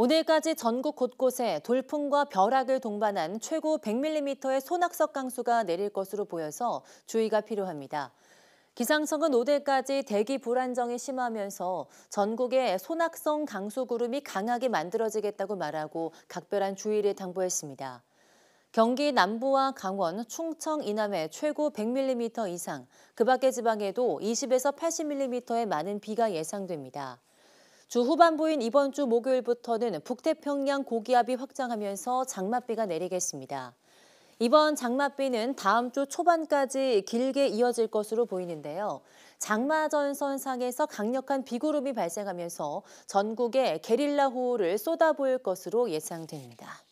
오늘까지 전국 곳곳에 돌풍과 벼락을 동반한 최고 100mm의 소낙석 강수가 내릴 것으로 보여서 주의가 필요합니다. 기상청은 오늘까지 대기 불안정이 심하면서 전국에 소낙성 강수 구름이 강하게 만들어지겠다고 말하고 각별한 주의를 당부했습니다. 경기 남부와 강원, 충청 이남에 최고 100mm 이상, 그 밖의 지방에도 20에서 80mm의 많은 비가 예상됩니다. 주 후반부인 이번 주 목요일부터는 북태평양 고기압이 확장하면서 장맛비가 내리겠습니다. 이번 장맛비는 다음 주 초반까지 길게 이어질 것으로 보이는데요. 장마전선상에서 강력한 비구름이 발생하면서 전국에 게릴라 호우를 쏟아부을 것으로 예상됩니다.